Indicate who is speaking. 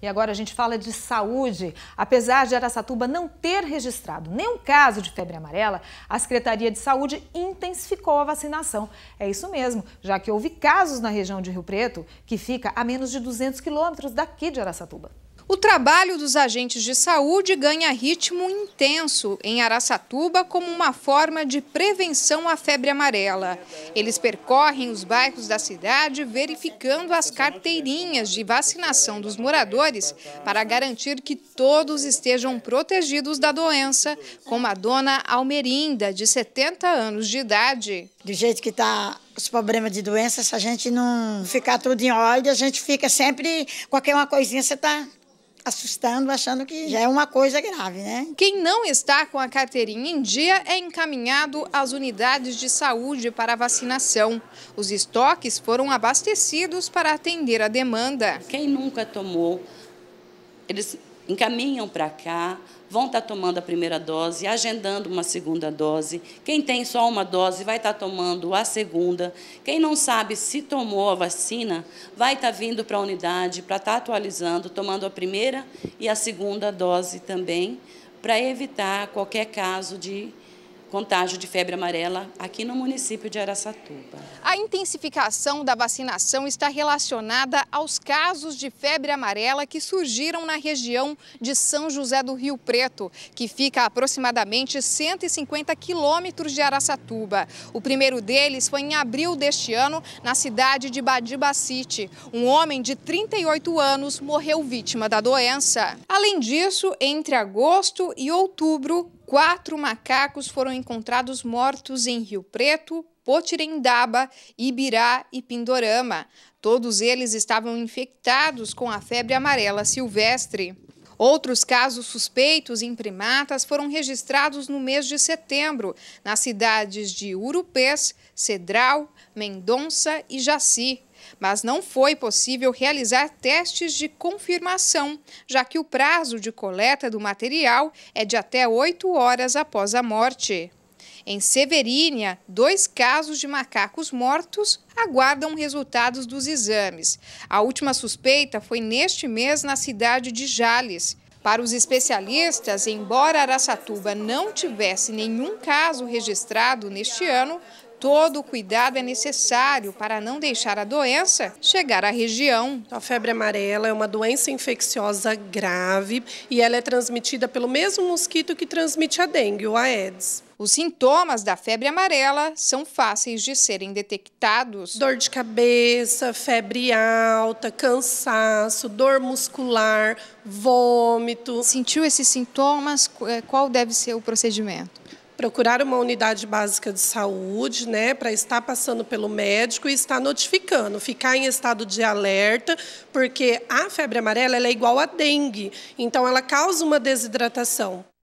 Speaker 1: E agora a gente fala de saúde. Apesar de Araçatuba não ter registrado nenhum caso de febre amarela, a Secretaria de Saúde intensificou a vacinação. É isso mesmo, já que houve casos na região de Rio Preto, que fica a menos de 200 quilômetros daqui de Araçatuba. O trabalho dos agentes de saúde ganha ritmo intenso em Araçatuba como uma forma de prevenção à febre amarela. Eles percorrem os bairros da cidade verificando as carteirinhas de vacinação dos moradores para garantir que todos estejam protegidos da doença, como a dona Almerinda, de 70 anos de idade. Do jeito que está os problemas de doença, se a gente não ficar tudo em ordem, a gente fica sempre, qualquer uma coisinha você está assustando, achando que já é uma coisa grave, né? Quem não está com a carteirinha em dia é encaminhado às unidades de saúde para vacinação.
Speaker 2: Os estoques foram abastecidos para atender a demanda. Quem nunca tomou, eles encaminham para cá, vão estar tá tomando a primeira dose, agendando uma segunda dose. Quem tem só uma dose vai estar tá tomando a segunda. Quem não sabe se tomou a vacina, vai estar tá vindo para a unidade para estar atualizando, tomando a primeira e a segunda dose também, para evitar qualquer caso de contágio de febre amarela aqui no município de Araçatuba.
Speaker 1: A intensificação da vacinação está relacionada aos casos de febre amarela que surgiram na região de São José do Rio Preto, que fica a aproximadamente 150 quilômetros de Araçatuba. O primeiro deles foi em abril deste ano, na cidade de Badibacite. Um homem de 38 anos morreu vítima da doença. Além disso, entre agosto e outubro, Quatro macacos foram encontrados mortos em Rio Preto, Potirendaba, Ibirá e Pindorama. Todos eles estavam infectados com a febre amarela silvestre. Outros casos suspeitos em primatas foram registrados no mês de setembro, nas cidades de Urupês, Cedral, Mendonça e Jaci mas não foi possível realizar testes de confirmação, já que o prazo de coleta do material é de até oito horas após a morte. Em Severínia, dois casos de macacos mortos aguardam resultados dos exames. A última suspeita foi neste mês na cidade de Jales. Para os especialistas, embora Araçatuba não tivesse nenhum caso registrado neste ano, Todo o cuidado é necessário para não deixar a doença chegar à região. A febre amarela é uma doença
Speaker 3: infecciosa grave e ela é transmitida pelo mesmo mosquito que transmite a dengue, ou a Aedes. Os sintomas da febre amarela são fáceis de serem detectados. Dor de cabeça, febre alta, cansaço, dor muscular, vômito. Sentiu esses sintomas? Eh, qual deve ser o procedimento? procurar uma unidade básica de saúde, né, para estar passando pelo médico e estar notificando, ficar em estado de alerta, porque a febre amarela é igual à dengue, então ela causa uma desidratação.